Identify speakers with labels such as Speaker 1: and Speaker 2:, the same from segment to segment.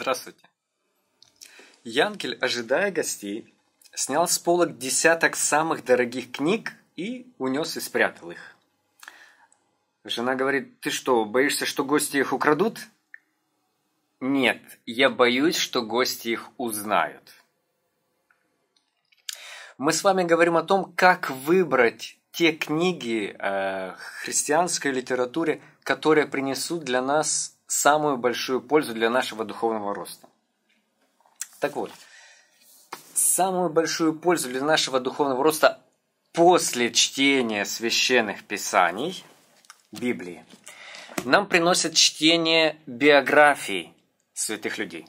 Speaker 1: Здравствуйте. Янкель, ожидая гостей, снял с полок десяток самых дорогих книг и унес и спрятал их. Жена говорит, ты что, боишься, что гости их украдут? Нет, я боюсь, что гости их узнают. Мы с вами говорим о том, как выбрать те книги э, христианской литературе, которые принесут для нас самую большую пользу для нашего духовного роста. Так вот, самую большую пользу для нашего духовного роста после чтения священных писаний Библии нам приносят чтение биографий святых людей.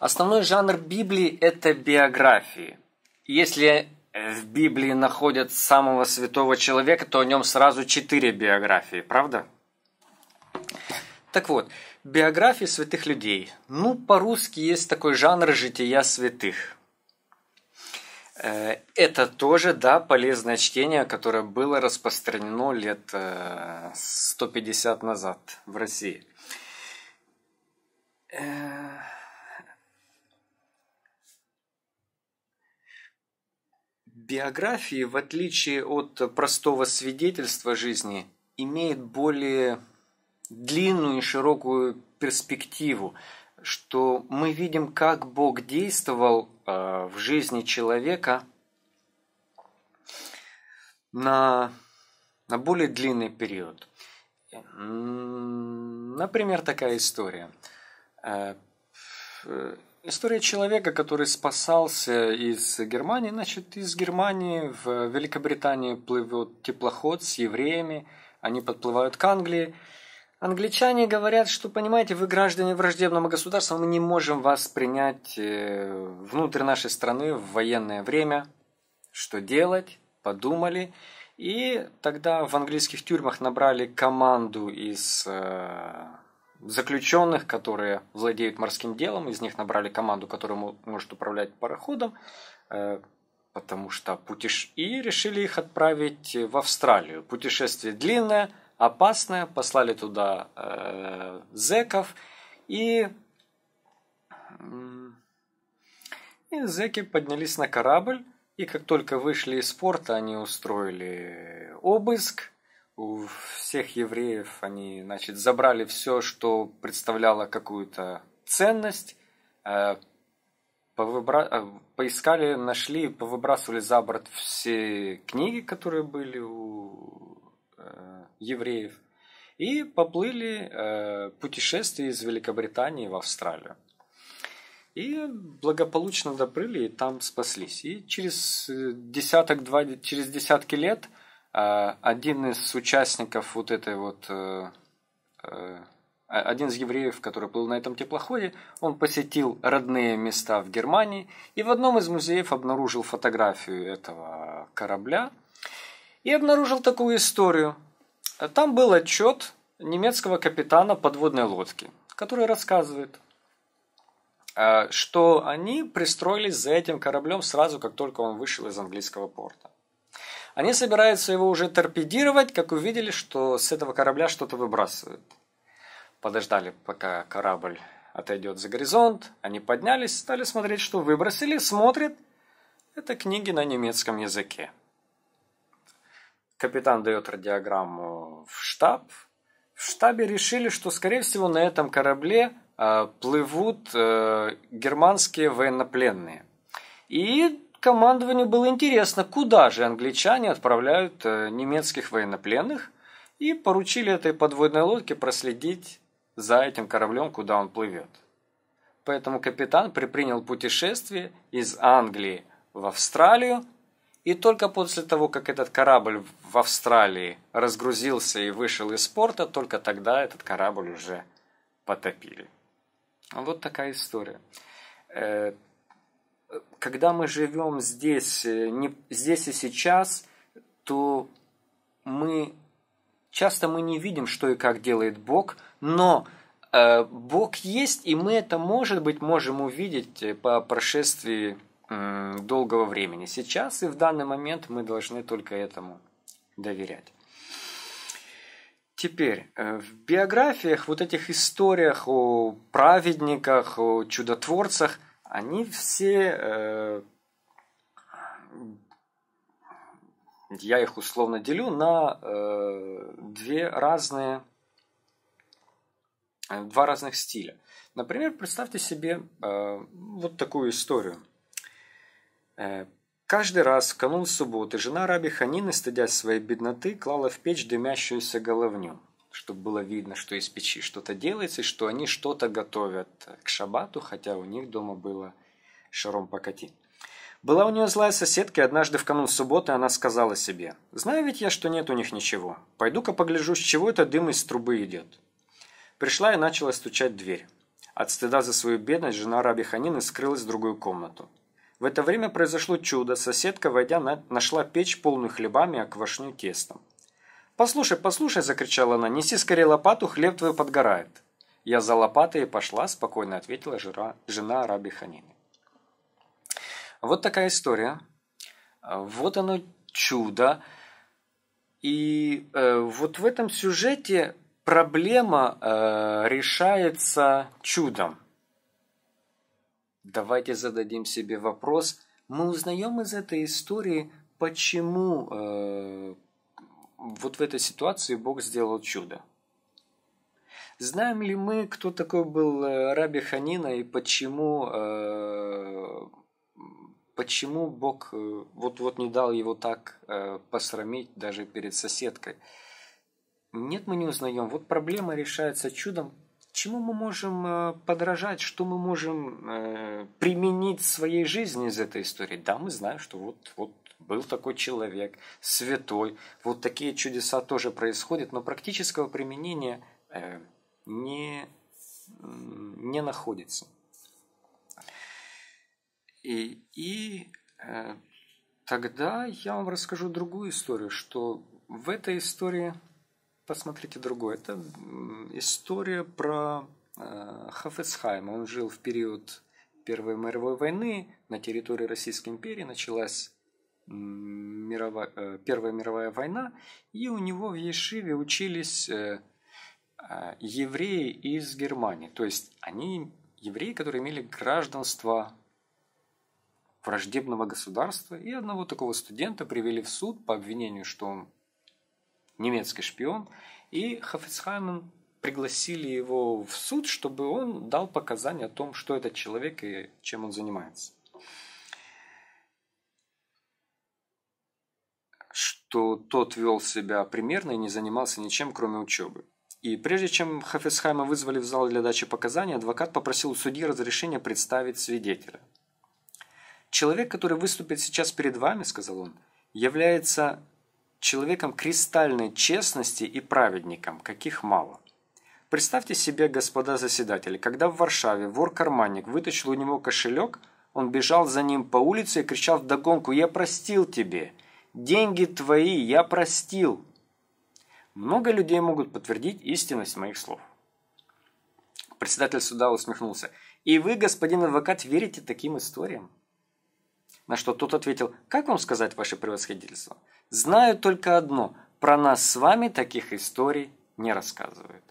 Speaker 1: Основной жанр Библии – это биографии. Если в Библии находят самого святого человека, то о нем сразу четыре биографии, правда? Так вот, биографии святых людей. Ну, по-русски есть такой жанр жития святых. Э, это тоже, да, полезное чтение, которое было распространено лет 150 э, назад в России. Э, биографии, в отличие от простого свидетельства жизни, имеют более длинную и широкую перспективу, что мы видим, как Бог действовал э, в жизни человека на, на более длинный период. Например, такая история. Э, э, история человека, который спасался из Германии. Значит, из Германии в Великобританию плывет теплоход с евреями, они подплывают к Англии. Англичане говорят, что, понимаете, вы граждане враждебного государства, мы не можем вас принять э, внутрь нашей страны в военное время. Что делать? Подумали. И тогда в английских тюрьмах набрали команду из э, заключенных, которые владеют морским делом, из них набрали команду, которая может управлять пароходом, э, потому что путеш... и решили их отправить в Австралию. Путешествие длинное – опасное, послали туда э, зеков, и, и зеки поднялись на корабль, и как только вышли из порта, они устроили обыск у всех евреев, они, значит, забрали все, что представляло какую-то ценность, э, повыбра... Э, поискали, нашли, повыбрасывали за борт все книги, которые были у евреев, и поплыли э, путешествие из Великобритании в Австралию. И благополучно доплыли и там спаслись. И через, э, десяток, два, через десятки лет э, один из участников вот этой вот... Э, э, э, один из евреев, который плыл на этом теплоходе, он посетил родные места в Германии и в одном из музеев обнаружил фотографию этого корабля и обнаружил такую историю – там был отчет немецкого капитана подводной лодки, который рассказывает, а, что они пристроились за этим кораблем сразу, как только он вышел из английского порта. Они собираются его уже торпедировать, как увидели, что с этого корабля что-то выбрасывают. Подождали, пока корабль отойдет за горизонт. Они поднялись, стали смотреть, что выбросили. Смотрят. Это книги на немецком языке. Капитан дает радиограмму в штаб. В штабе решили, что, скорее всего, на этом корабле э, плывут э, германские военнопленные. И командованию было интересно, куда же англичане отправляют э, немецких военнопленных, и поручили этой подводной лодке проследить за этим кораблем, куда он плывет. Поэтому капитан припринял путешествие из Англии в Австралию, и только после того, как этот корабль в Австралии разгрузился и вышел из порта, только тогда этот корабль уже потопили. Вот такая история. Э, когда мы живем здесь, э, не, здесь и сейчас, то мы часто мы не видим, что и как делает Бог, но э, Бог есть, и мы это, может быть, можем увидеть по прошествии Э, долгого времени. Сейчас и в данный момент мы должны только этому доверять. Теперь, э, в биографиях, вот этих историях о праведниках, о чудотворцах, они все, э, я их условно делю на э, две разные, э, два разных стиля. Например, представьте себе э, вот такую историю – Э, каждый раз в канун субботы жена раби Ханины, стыдясь своей бедноты, клала в печь дымящуюся головню, чтобы было видно, что из печи что-то делается, и что они что-то готовят к шабату, хотя у них дома было шаром покати. Была у нее злая соседка, и однажды в канун субботы она сказала себе, «Знаю ведь я, что нет у них ничего. Пойду-ка погляжу, с чего это дым из трубы идет». Пришла и начала стучать в дверь. От стыда за свою бедность жена раби Ханины скрылась в другую комнату. В это время произошло чудо. Соседка, войдя, на... нашла печь, полную хлебами, а квашню тестом. «Послушай, послушай!» – закричала она. «Неси скорее лопату, хлеб твой подгорает!» «Я за лопатой и пошла», – спокойно ответила жена, жена Раби Ханины. Вот такая история. Вот оно чудо. И э, вот в этом сюжете проблема э, решается чудом. Давайте зададим себе вопрос. Мы узнаем из этой истории, почему э, вот в этой ситуации Бог сделал чудо. Знаем ли мы, кто такой был э, Раби Ханина и почему, э, почему Бог вот-вот э, не дал его так э, посрамить даже перед соседкой? Нет, мы не узнаем. Вот проблема решается чудом, чему мы можем э, подражать, что мы можем э, применить в своей жизни из этой истории. Да, мы знаем, что вот, вот был такой человек, святой, вот такие чудеса тоже происходят, но практического применения э, не, не находится. И, и тогда я вам расскажу другую историю, что в этой истории посмотрите другой. Это история про э, Хафесхайма. Он жил в период Первой мировой войны на территории Российской империи. Началась мировая, э, Первая мировая война, и у него в Ешиве учились э, евреи из Германии. То есть они евреи, которые имели гражданство враждебного государства, и одного такого студента привели в суд по обвинению, что он немецкий шпион, и Хафицхайм пригласили его в суд, чтобы он дал показания о том, что этот человек и чем он занимается. Что тот вел себя примерно и не занимался ничем, кроме учебы. И прежде чем Хафисхайма вызвали в зал для дачи показаний, адвокат попросил у судьи разрешения представить свидетеля. «Человек, который выступит сейчас перед вами, — сказал он, — является человеком кристальной честности и праведником, каких мало. Представьте себе, господа заседатели, когда в Варшаве вор-карманник вытащил у него кошелек, он бежал за ним по улице и кричал вдогонку «Я простил тебе! Деньги твои! Я простил!» Много людей могут подтвердить истинность моих слов. Председатель суда усмехнулся. «И вы, господин адвокат, верите таким историям?» На что тот ответил, как вам сказать, ваше превосходительство? Знаю только одно, про нас с вами таких историй не рассказывают.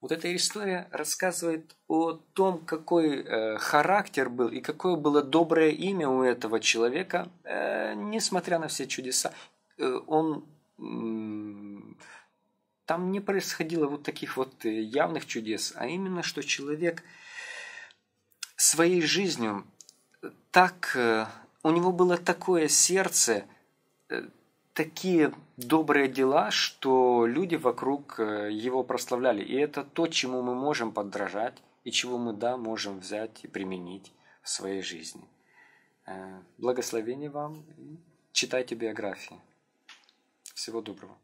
Speaker 1: Вот эта история рассказывает о том, какой э, характер был и какое было доброе имя у этого человека, э, несмотря на все чудеса. Э, он э, там не происходило вот таких вот э, явных чудес, а именно, что человек э, своей жизнью э, так... Э, у него было такое сердце, э, такие добрые дела, что люди вокруг его прославляли. И это то, чему мы можем подражать, и чего мы, да, можем взять и применить в своей жизни. Благословения вам. Читайте биографии. Всего доброго.